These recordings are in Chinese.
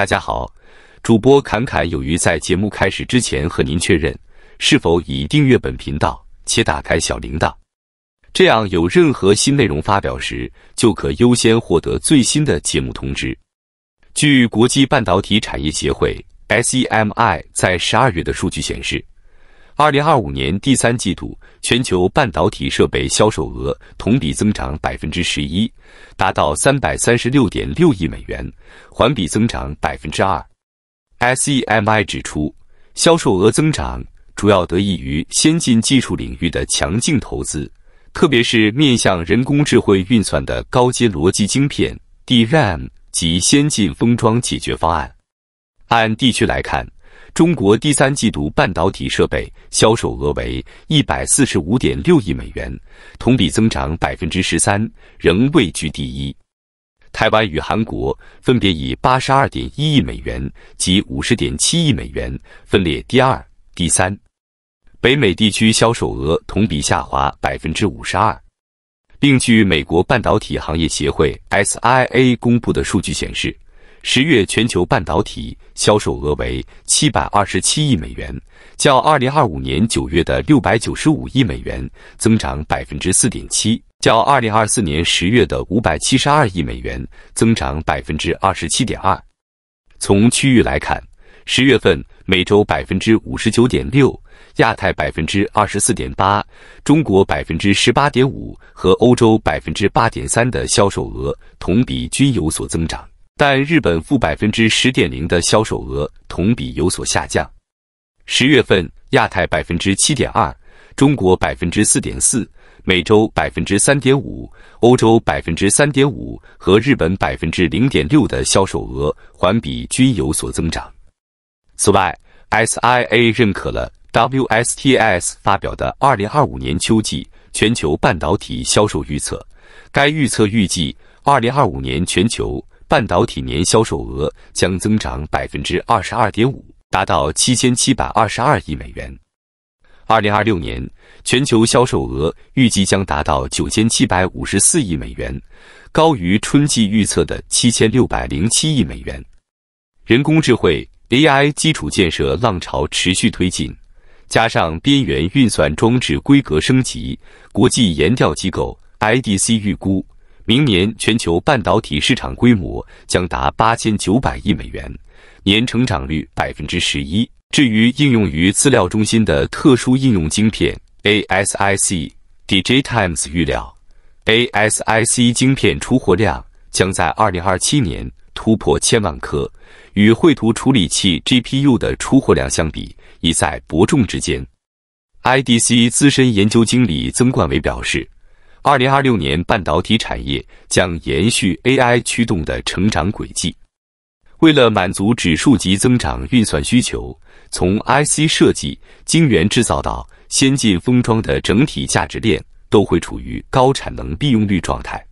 大家好，主播侃侃有余在节目开始之前和您确认，是否已订阅本频道且打开小铃铛？这样有任何新内容发表时，就可优先获得最新的节目通知。据国际半导体产业协会 （SEMI） 在十二月的数据显示。二零二五年第三季度，全球半导体设备销售额同比增长百分之十一，达到三百三十六点六亿美元，环比增长百分之二。S E M I 指出，销售额增长主要得益于先进技术领域的强劲投资，特别是面向人工智慧运算的高阶逻辑晶片、D R A M 及先进封装解决方案。按地区来看。中国第三季度半导体设备销售额为一百四十五点六亿美元，同比增长百分之十三，仍位居第一。台湾与韩国分别以八十二点一亿美元及五十点七亿美元分列第二、第三。北美地区销售额同比下滑百分之五十二，并据美国半导体行业协会 SIA 公布的数据显示。十月全球半导体销售额为七百二十七亿美元，较二零二五年九月的六百九十五亿美元增长百分之四点七，较二零二四年十月的五百七十二亿美元增长百分之二十七点二。从区域来看，十月份美洲百分之五十九点六，亚太百分之二十四点八，中国百分之十八点五和欧洲百分之八点三的销售额同比均有所增长。但日本负百分之十点零的销售额同比有所下降，十月份亚太百分之七点二，中国百分之四点四，美洲百分之三点五，欧洲百分之三点五和日本百分之零点六的销售额环比均有所增长。此外，SIA 认可了 WSTS 发表的二零二五年秋季全球半导体销售预测，该预测预计二零二五年全球。半导体年销售额将增长百分之二十二点五，达到七千七百二十二亿美元。二零二六年全球销售额预计将达到九千七百五十四亿美元，高于春季预测的七千六百零七亿美元。人工智能 AI 基础建设浪潮持续推进，加上边缘运算装置规格升级，国际研调机构 IDC 预估。明年全球半导体市场规模将达八千九百亿美元，年成长率百分之十一。至于应用于资料中心的特殊应用晶片 ASIC，Djtimes 预料 ASIC 晶片出货量将在二零二七年突破千万颗，与绘图处理器 GPU 的出货量相比，已在伯仲之间。IDC 资深研究经理曾冠伟表示。二零二六年，半导体产业将延续 AI 驱动的成长轨迹。为了满足指数级增长运算需求，从 IC 设计、晶圆制造到先进封装的整体价值链都会处于高产能利用率状态。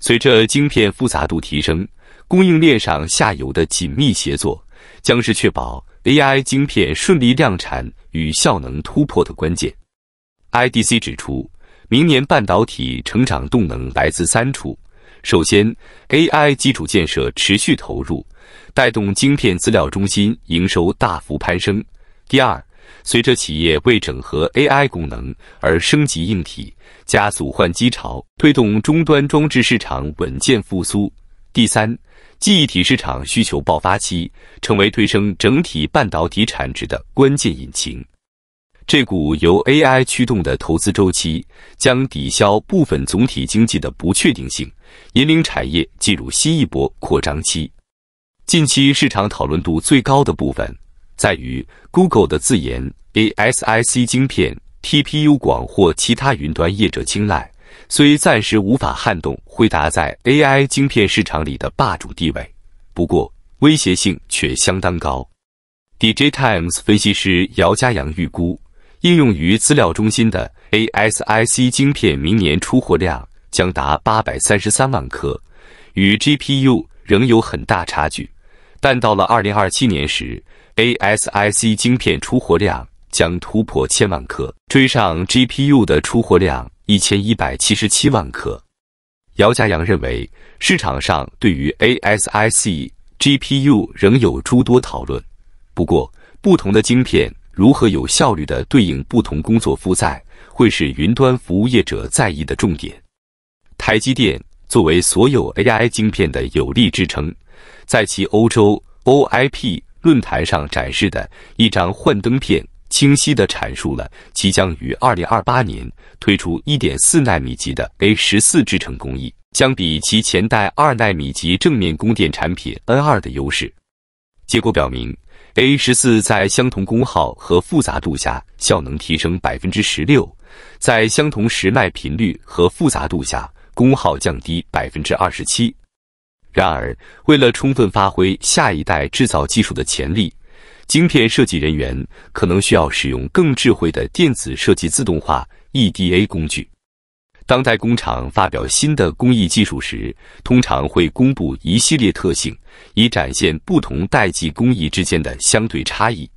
随着晶片复杂度提升，供应链上下游的紧密协作将是确保 AI 晶片顺利量产与效能突破的关键。IDC 指出。明年半导体成长动能来自三处：首先，AI 基础建设持续投入，带动晶片资料中心营收大幅攀升；第二，随着企业为整合 AI 功能而升级硬体，加速换机潮，推动终端装置市场稳健复苏；第三，记忆体市场需求爆发期，成为推升整体半导体产值的关键引擎。这股由 AI 驱动的投资周期将抵消部分总体经济的不确定性，引领产业进入新一波扩张期。近期市场讨论度最高的部分在于 Google 的自研 ASIC 芯片 TPU 广获其他云端业者青睐，虽暂时无法撼动辉达在 AI 芯片市场里的霸主地位，不过威胁性却相当高。DJ Times 分析师姚家阳预估。应用于资料中心的 ASIC 晶片，明年出货量将达八百三十三万颗，与 GPU 仍有很大差距。但到了二零二七年时，ASIC 晶片出货量将突破千万颗，追上 GPU 的出货量一千一百七十七万颗。姚家阳认为，市场上对于 ASIC、GPU 仍有诸多讨论，不过不同的晶片。如何有效率地对应不同工作负载，会是云端服务业者在意的重点。台积电作为所有 AI 晶片的有力支撑，在其欧洲 OIP 论坛上展示的一张幻灯片，清晰地阐述了即将于2028年推出1.4纳米级的 A14 制程工艺，相比其前代2纳米级正面供电产品 N2 的优势。结果表明。A 十四在相同功耗和复杂度下，效能提升百分之十六；在相同时脉频率和复杂度下，功耗降低百分之二十七。然而，为了充分发挥下一代制造技术的潜力，晶片设计人员可能需要使用更智慧的电子设计自动化 （EDA） 工具。当代工厂发表新的工艺技术时，通常会公布一系列特性，以展现不同代际工艺之间的相对差异。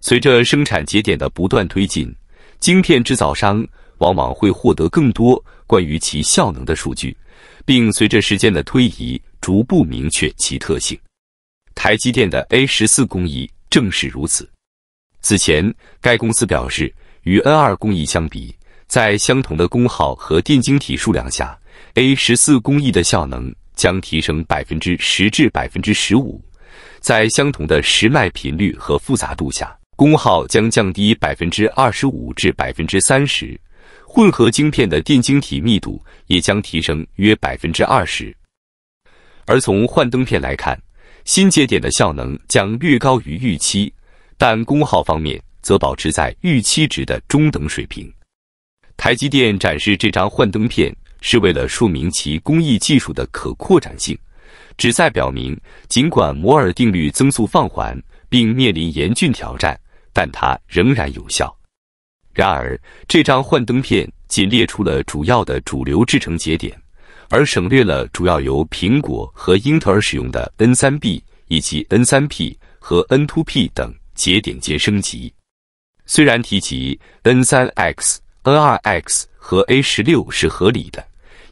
随着生产节点的不断推进，晶片制造商往往会获得更多关于其效能的数据，并随着时间的推移逐步明确其特性。台积电的 A 十四工艺正是如此。此前，该公司表示，与 N 二工艺相比，在相同的功耗和电晶体数量下，A 十四工艺的效能将提升百分之十至百分之十五。在相同的时脉频率和复杂度下，功耗将降低百分之二十五至百分之三十。混合晶片的电晶体密度也将提升约百分之二十。而从幻灯片来看，新节点的效能将略高于预期，但功耗方面则保持在预期值的中等水平。台积电展示这张幻灯片是为了说明其工艺技术的可扩展性，旨在表明，尽管摩尔定律增速放缓并面临严峻挑战，但它仍然有效。然而，这张幻灯片仅列出了主要的主流制程节点，而省略了主要由苹果和英特尔使用的 N3B 以及 N3P 和 N2P 等节点间升级。虽然提及 N3X。N 二 X 和 A 十六是合理的，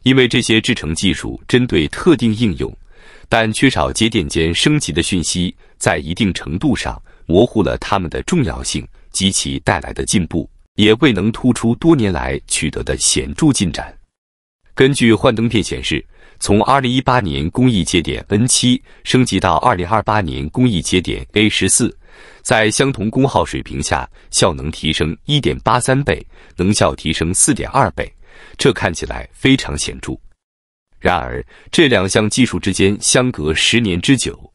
因为这些制程技术针对特定应用，但缺少节点间升级的讯息，在一定程度上模糊了它们的重要性及其带来的进步，也未能突出多年来取得的显著进展。根据幻灯片显示，从二零一八年工艺节点 N 七升级到二零二八年工艺节点 A 十四。在相同功耗水平下，效能提升一点八三倍，能效提升四点二倍，这看起来非常显著。然而，这两项技术之间相隔十年之久。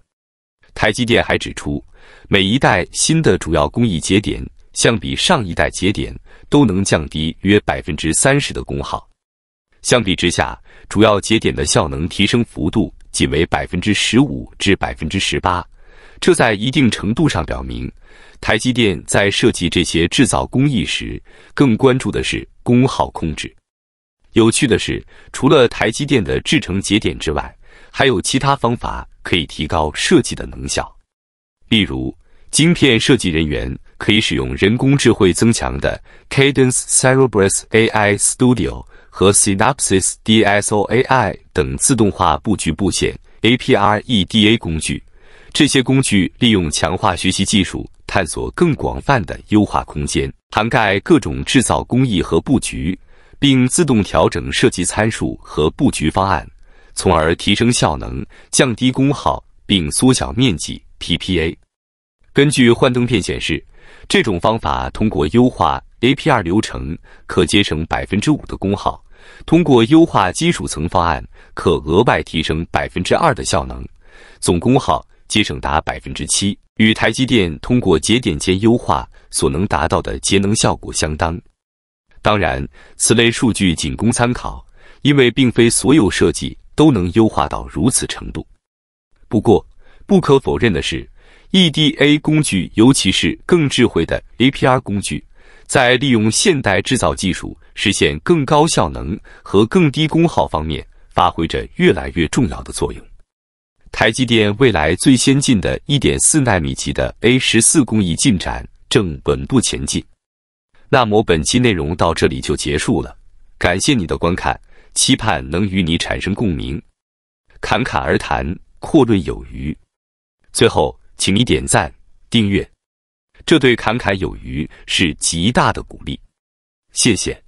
台积电还指出，每一代新的主要工艺节点相比上一代节点，都能降低约百分之三十的功耗。相比之下，主要节点的效能提升幅度仅为百分之十五至百分之十八。这在一定程度上表明，台积电在设计这些制造工艺时，更关注的是功耗控制。有趣的是，除了台积电的制程节点之外，还有其他方法可以提高设计的能效。例如，晶片设计人员可以使用人工智慧增强的 Cadence c e r e b r u s AI Studio 和 Synopsys DSO AI 等自动化布局布线 （APREDA） 工具。这些工具利用强化学习技术，探索更广泛的优化空间，涵盖各种制造工艺和布局，并自动调整设计参数和布局方案，从而提升效能、降低功耗并缩小面积 （PPA）。根据幻灯片显示，这种方法通过优化 APR 流程可节省百分之五的功耗，通过优化金属层方案可额外提升百分之二的效能，总功耗。节省达百分之七，与台积电通过节点间优化所能达到的节能效果相当。当然，此类数据仅供参考，因为并非所有设计都能优化到如此程度。不过，不可否认的是，EDA 工具，尤其是更智慧的 APR 工具，在利用现代制造技术实现更高效能和更低功耗方面，发挥着越来越重要的作用。台积电未来最先进的一点四纳米级的 A 十四工艺进展正稳步前进。那么本期内容到这里就结束了，感谢你的观看，期盼能与你产生共鸣。侃侃而谈，阔论有余。最后，请你点赞、订阅，这对侃侃有余是极大的鼓励。谢谢。